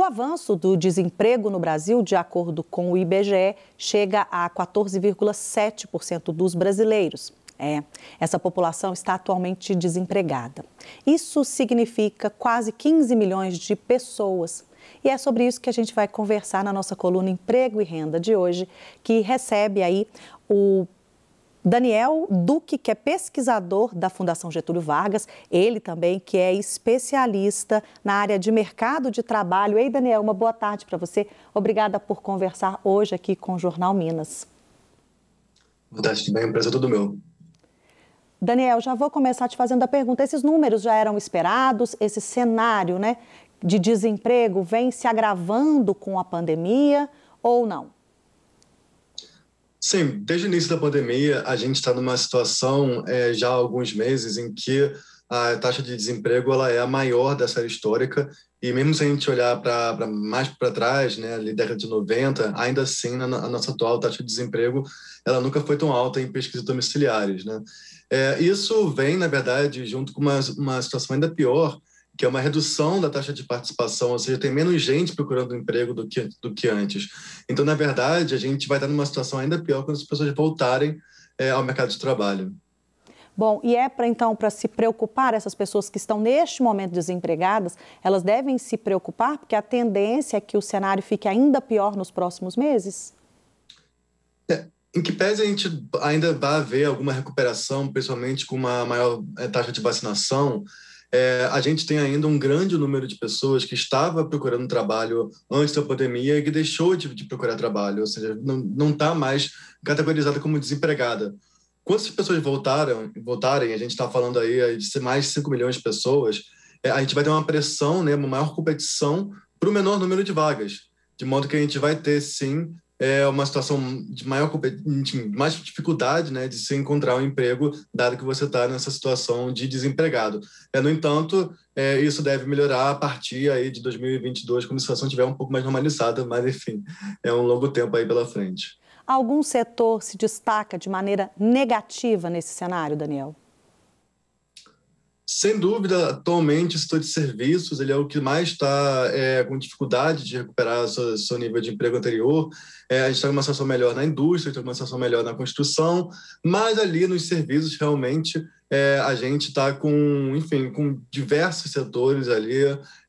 O avanço do desemprego no Brasil, de acordo com o IBGE, chega a 14,7% dos brasileiros. É, essa população está atualmente desempregada. Isso significa quase 15 milhões de pessoas. E é sobre isso que a gente vai conversar na nossa coluna Emprego e Renda de hoje, que recebe aí o Daniel Duque, que é pesquisador da Fundação Getúlio Vargas, ele também que é especialista na área de mercado de trabalho. Ei, Daniel, uma boa tarde para você. Obrigada por conversar hoje aqui com o Jornal Minas. Boa tarde, tudo bem? prazer todo meu. Daniel, já vou começar te fazendo a pergunta. Esses números já eram esperados? Esse cenário né, de desemprego vem se agravando com a pandemia ou não? Sim, desde o início da pandemia, a gente está numa situação é, já há alguns meses em que a taxa de desemprego ela é a maior da série histórica. E mesmo se a gente olhar para mais para trás, né, ali década de 90, ainda assim a, a nossa atual taxa de desemprego ela nunca foi tão alta em pesquisas domiciliares. Né? É, isso vem, na verdade, junto com uma, uma situação ainda pior, que é uma redução da taxa de participação, ou seja, tem menos gente procurando emprego do que, do que antes. Então, na verdade, a gente vai estar numa situação ainda pior quando as pessoas voltarem é, ao mercado de trabalho. Bom, e é para então para se preocupar essas pessoas que estão neste momento desempregadas, elas devem se preocupar porque a tendência é que o cenário fique ainda pior nos próximos meses. É, em que pese a gente ainda vai haver alguma recuperação, principalmente com uma maior é, taxa de vacinação, é, a gente tem ainda um grande número de pessoas que estava procurando trabalho antes da pandemia e que deixou de, de procurar trabalho, ou seja, não está mais categorizada como desempregada. Quantas pessoas voltaram, voltarem, a gente está falando aí de mais de 5 milhões de pessoas, é, a gente vai ter uma pressão, né, uma maior competição para o menor número de vagas. De modo que a gente vai ter, sim, é uma situação de maior mais dificuldade né, de se encontrar um emprego, dado que você está nessa situação de desempregado. É, no entanto, é, isso deve melhorar a partir aí de 2022, quando a situação estiver um pouco mais normalizada, mas enfim, é um longo tempo aí pela frente. Algum setor se destaca de maneira negativa nesse cenário, Daniel? Sem dúvida, atualmente, o setor de serviços ele é o que mais está é, com dificuldade de recuperar seu, seu nível de emprego anterior. É, a gente tem tá uma situação melhor na indústria, tem tá uma situação melhor na construção, mas ali nos serviços, realmente, é, a gente está com, enfim, com diversos setores ali,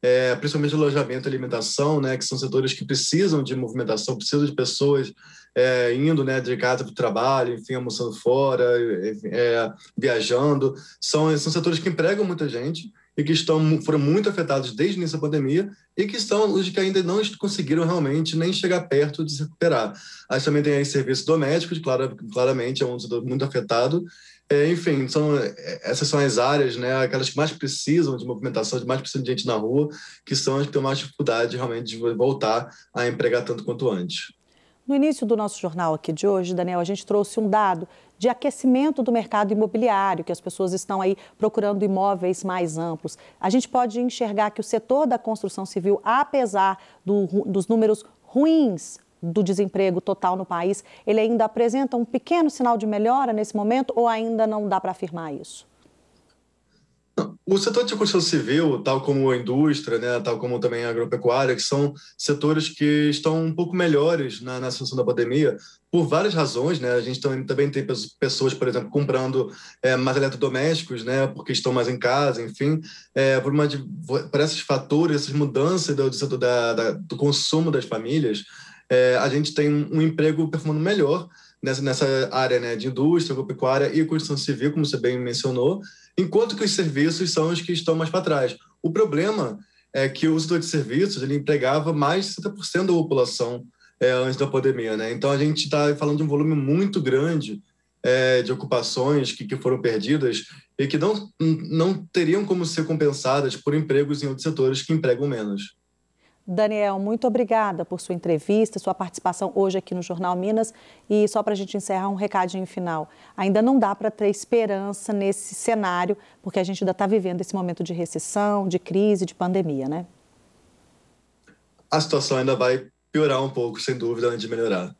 é, principalmente alojamento e alimentação, né, que são setores que precisam de movimentação, precisam de pessoas é, indo né, de casa para o trabalho, enfim, almoçando fora, é, viajando. São, são setores que empregam muita gente e que estão, foram muito afetados desde o início da pandemia e que são os que ainda não conseguiram realmente nem chegar perto de se recuperar. Aí também tem aí serviços domésticos, claro, claramente é um setor muito afetado. É, enfim, são, essas são as áreas, né, aquelas que mais precisam de movimentação, de mais precisam de gente na rua, que são as que têm mais dificuldade realmente de voltar a empregar tanto quanto antes. No início do nosso jornal aqui de hoje, Daniel, a gente trouxe um dado de aquecimento do mercado imobiliário, que as pessoas estão aí procurando imóveis mais amplos. A gente pode enxergar que o setor da construção civil, apesar do, dos números ruins do desemprego total no país, ele ainda apresenta um pequeno sinal de melhora nesse momento ou ainda não dá para afirmar isso? O setor de construção civil, tal como a indústria, né, tal como também a agropecuária, que são setores que estão um pouco melhores na, na situação da pandemia, por várias razões, né? A gente também, também tem pessoas, por exemplo, comprando é, mais eletrodomésticos, né? Porque estão mais em casa, enfim, é, por, uma, por esses fatores, essas mudanças do, do, da, da, do consumo das famílias, é, a gente tem um emprego performando melhor nessa, nessa área né, de indústria, agropecuária e construção civil, como você bem mencionou, enquanto que os serviços são os que estão mais para trás. O problema é que o setor de serviços ele empregava mais de 60% da população é, antes da pandemia. Né? Então, a gente está falando de um volume muito grande é, de ocupações que, que foram perdidas e que não, não teriam como ser compensadas por empregos em outros setores que empregam menos. Daniel, muito obrigada por sua entrevista, sua participação hoje aqui no Jornal Minas. E só para a gente encerrar, um recadinho final. Ainda não dá para ter esperança nesse cenário, porque a gente ainda está vivendo esse momento de recessão, de crise, de pandemia, né? A situação ainda vai piorar um pouco, sem dúvida, antes de melhorar.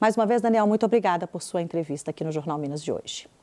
Mais uma vez, Daniel, muito obrigada por sua entrevista aqui no Jornal Minas de hoje.